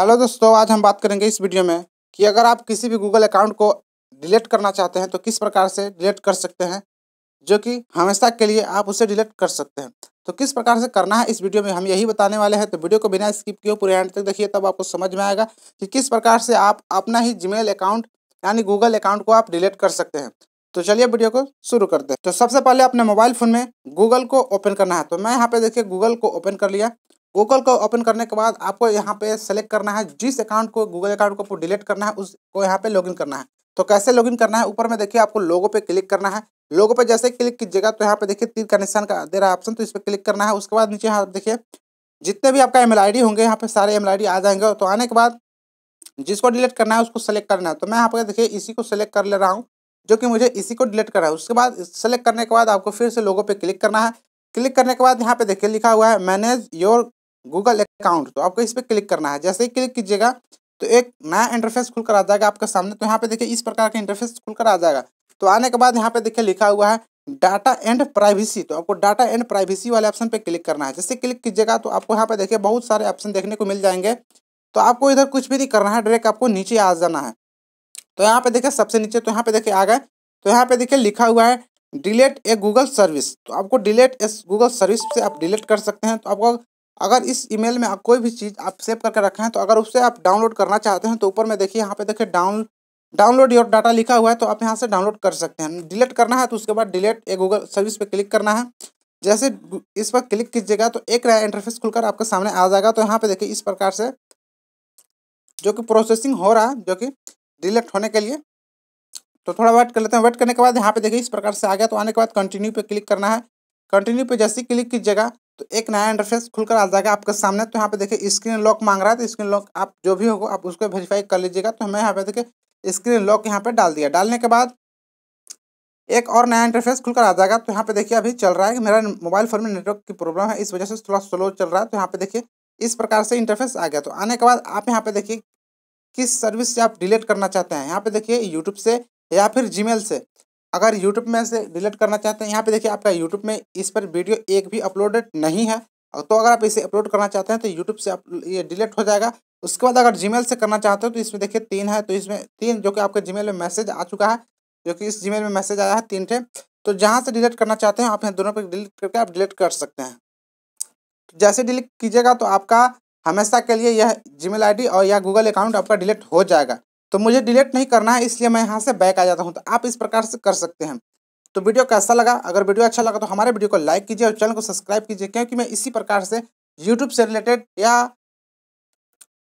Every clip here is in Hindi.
हेलो दोस्तों आज हम बात करेंगे इस वीडियो में कि अगर आप किसी भी गूगल अकाउंट को डिलीट करना चाहते हैं तो किस प्रकार से डिलीट कर सकते हैं जो कि हमेशा के लिए आप उसे डिलीट कर सकते हैं तो किस प्रकार से करना है इस वीडियो में हम यही बताने वाले हैं तो वीडियो को बिना स्किप किए पूरे एंड तक देखिए तब आपको समझ में आएगा कि किस प्रकार से आप अपना ही जीमेल अकाउंट यानी गूगल अकाउंट को आप डिलीट कर सकते हैं तो चलिए वीडियो को शुरू करते हैं तो सबसे पहले अपने मोबाइल फ़ोन में गूगल को ओपन करना है तो मैं यहाँ पे देखिए गूगल को ओपन कर लिया गूगल को ओपन करने के बाद आपको यहाँ पे सेलेक्ट करना है जिस अकाउंट को गूगल अकाउंट को डिलीट करना है उसको यहाँ पे लॉगिन करना है तो कैसे लॉगिन करना है ऊपर में देखिए आपको लोगो पे क्लिक करना है लोगो पे जैसे क्लिक कीजिएगा तो यहाँ पे देखिए तीर का निशान का दे रहा ऑप्शन तो इस पर क्लिक करना है उसके बाद नीचे यहाँ देखिए जितने भी आपका एम होंगे यहाँ पे सारे एम आ जाएंगे तो आने के बाद जिसको डिलीट करना है उसको सेलेक्ट करना है तो मैं यहाँ पे देखिए इसी को सेलेक्ट कर ले रहा हूँ जो कि मुझे इसी को डिलीट करना है उसके बाद सेलेक्ट करने के बाद आपको फिर से लोगों पे क्लिक करना है क्लिक करने के बाद यहाँ पे देखिए लिखा हुआ है मैनेज योर गूगल अकाउंट तो आपको इस पर क्लिक करना है जैसे ही क्लिक कीजिएगा तो एक नया इंटरफेस खुलकर आ जाएगा आपके सामने तो यहाँ पे देखिए इस प्रकार का इंटरफेस खुलकर आ जाएगा तो आने के बाद यहाँ पे देखिए लिखा हुआ है डाटा एंड प्राइवेसी तो आपको डाटा एंड प्राइवेसी वाले ऑप्शन पे क्लिक करना है जैसे क्लिक कीजिएगा तो आपको यहाँ पे देखिए बहुत सारे ऑप्शन देखने को मिल जाएंगे तो आपको इधर कुछ भी नहीं करना है डायरेक्ट आपको नीचे आ जाना है तो यहाँ पे देखिए सबसे नीचे तो यहाँ पे देखिए आ गए तो यहाँ पे देखिए लिखा हुआ है डिलीट ए गूगल सर्विस तो आपको डिलीट ए गूगल सर्विस से आप डिलीट कर सकते हैं तो आपको अगर इस ईमेल में आप कोई भी चीज़ आप सेव करके रखे हैं तो अगर उससे आप डाउनलोड करना चाहते हैं तो ऊपर में देखिए यहाँ पे देखिए डाउन डाउनलोड योर डाटा लिखा हुआ है तो आप यहाँ से डाउनलोड कर सकते हैं डिलीट करना है तो उसके बाद डिलीट ए गूगल सर्विस पे क्लिक करना है जैसे इस पर क्लिक कीजिएगा तो एक नया इंटरफेस खुलकर आपके सामने आ जाएगा तो यहाँ पर देखिए इस प्रकार से जो कि प्रोसेसिंग हो रहा है जो कि डिलेक्ट होने के लिए तो थोड़ा वेट कर लेते हैं वेट करने के बाद यहाँ पे देखिए इस प्रकार से आ गया तो आने के बाद कंटिन्यू पे क्लिक करना है कंटिन्यू पे जैसे ही क्लिक कीजिएगा तो एक नया इंटरफेस खुलकर आ जाएगा आपके सामने तो यहाँ पे देखिए स्क्रीन लॉक मांग रहा है तो स्क्रीन लॉक आप जो भी होगा आप उसको वेरीफाई कर लीजिएगा तो हमें यहाँ पे देखिए स्क्रीन लॉक यहाँ पे डाल दिया डालने के बाद एक और नया इंटरफेस खुलकर आ जाएगा तो यहाँ पे देखिए अभी चल रहा है कि मेरा मोबाइल फ़ोन में नेटवर्क की प्रॉब्लम है इस वजह से थोड़ा स्लो चल रहा है तो यहाँ पे देखिए इस प्रकार से इंटरफेस आ गया तो आने के बाद आप यहाँ पे देखिए किस सर्विस से आप डिलीट करना चाहते हैं यहाँ पे देखिए यूट्यूब से या फिर जी से अगर यूट्यूब में से डिलीट करना चाहते हैं यहाँ पे देखिए आपका यूट्यूब में इस पर वीडियो एक भी अपलोडेड नहीं है तो अगर आप इसे अपलोड करना चाहते हैं तो यूट्यूब से ये डिलीट हो जाएगा उसके बाद अगर जीमेल से करना चाहते हो तो इसमें देखिए तीन है तो इसमें तीन जो कि आपके जीमेल में मैसेज आ चुका है जो कि इस जीमेल में मैसेज आया है तीन थे तो जहाँ से डिलीट करना चाहते हैं आप यहाँ दोनों पर डिलीट करके आप डिलीट कर सकते हैं जैसे डिलीट कीजिएगा तो आपका हमेशा के लिए यह जी मेल और यह गूगल अकाउंट आपका डिलीट हो जाएगा तो मुझे डिलीट नहीं करना है इसलिए मैं यहाँ से बैक आ जाता हूँ तो आप इस प्रकार से कर सकते हैं तो वीडियो कैसा लगा अगर वीडियो अच्छा लगा तो हमारे वीडियो को लाइक कीजिए और चैनल को सब्सक्राइब कीजिए क्योंकि मैं इसी प्रकार से यूट्यूब से रिलेटेड या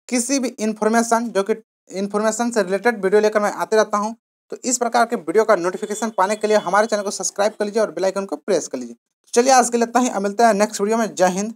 किसी भी इन्फॉर्मेशन जो कि इन्फॉर्मेशन से रिलेटेड वीडियो लेकर मैं आते रहता हूँ तो इस प्रकार के वीडियो का नोटिफिकेशन पाने के लिए हमारे चैनल को सब्सक्राइब कर लीजिए और बेलाइकन को प्रेस कर लीजिए तो चलिए आज के लिए इतना ही मिलते हैं नेक्स्ट वीडियो में जय हिंद